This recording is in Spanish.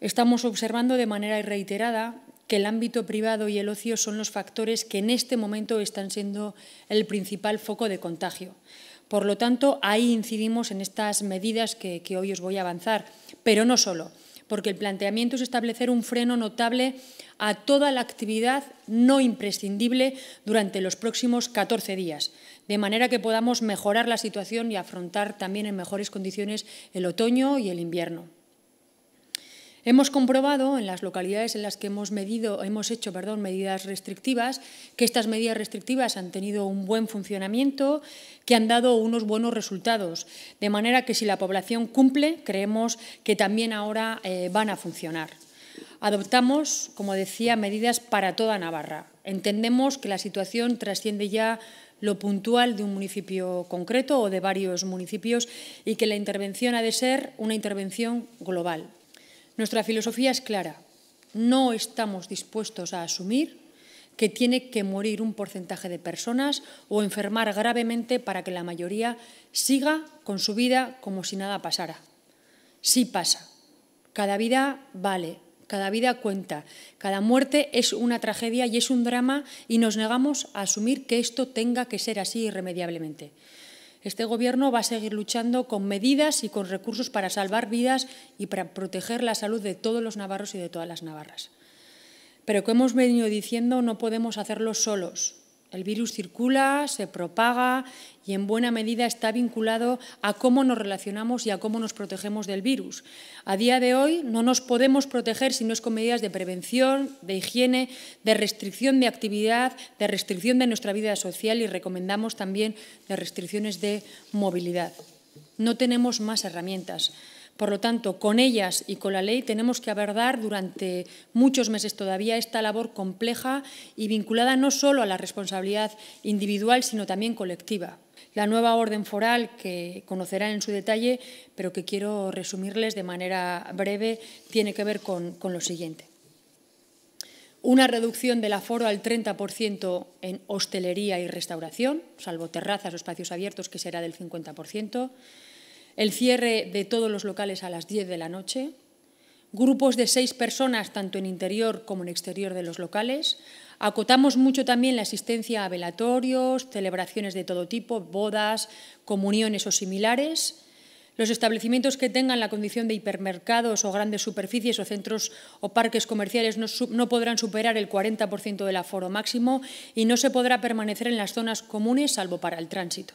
Estamos observando de manera reiterada que el ámbito privado y el ocio son los factores que en este momento están siendo el principal foco de contagio. Por lo tanto, ahí incidimos en estas medidas que, que hoy os voy a avanzar, pero no solo, porque el planteamiento es establecer un freno notable a toda la actividad no imprescindible durante los próximos 14 días, de manera que podamos mejorar la situación y afrontar también en mejores condiciones el otoño y el invierno. Hemos comprobado en las localidades en las que hemos, medido, hemos hecho perdón, medidas restrictivas que estas medidas restrictivas han tenido un buen funcionamiento, que han dado unos buenos resultados. De manera que si la población cumple, creemos que también ahora eh, van a funcionar. Adoptamos, como decía, medidas para toda Navarra. Entendemos que la situación trasciende ya lo puntual de un municipio concreto o de varios municipios y que la intervención ha de ser una intervención global. Nuestra filosofía es clara. No estamos dispuestos a asumir que tiene que morir un porcentaje de personas o enfermar gravemente para que la mayoría siga con su vida como si nada pasara. Sí pasa. Cada vida vale, cada vida cuenta, cada muerte es una tragedia y es un drama y nos negamos a asumir que esto tenga que ser así irremediablemente. Este Gobierno va a seguir luchando con medidas y con recursos para salvar vidas y para proteger la salud de todos los navarros y de todas las navarras. Pero, como hemos venido diciendo, no podemos hacerlo solos. El virus circula, se propaga y en buena medida está vinculado a cómo nos relacionamos y a cómo nos protegemos del virus. A día de hoy no nos podemos proteger si no es con medidas de prevención, de higiene, de restricción de actividad, de restricción de nuestra vida social y recomendamos también de restricciones de movilidad. No tenemos más herramientas. Por lo tanto, con ellas y con la ley tenemos que abordar durante muchos meses todavía esta labor compleja y vinculada no solo a la responsabilidad individual, sino también colectiva. La nueva orden foral, que conocerán en su detalle, pero que quiero resumirles de manera breve, tiene que ver con, lo siguiente una reducción del aforo al 30% en hostelería y restauración, salvo terrazas o espacios abiertos, que será del 50%, el cierre de todos los locales a las 10 de la noche, grupos de seis personas tanto en interior como en exterior de los locales. Acotamos mucho también la asistencia a velatorios, celebraciones de todo tipo, bodas, comuniones o similares. Los establecimientos que tengan la condición de hipermercados o grandes superficies o centros o parques comerciales no, podrán superar el 40% del aforo máximo y no se podrá permanecer en las zonas comunes salvo para el tránsito.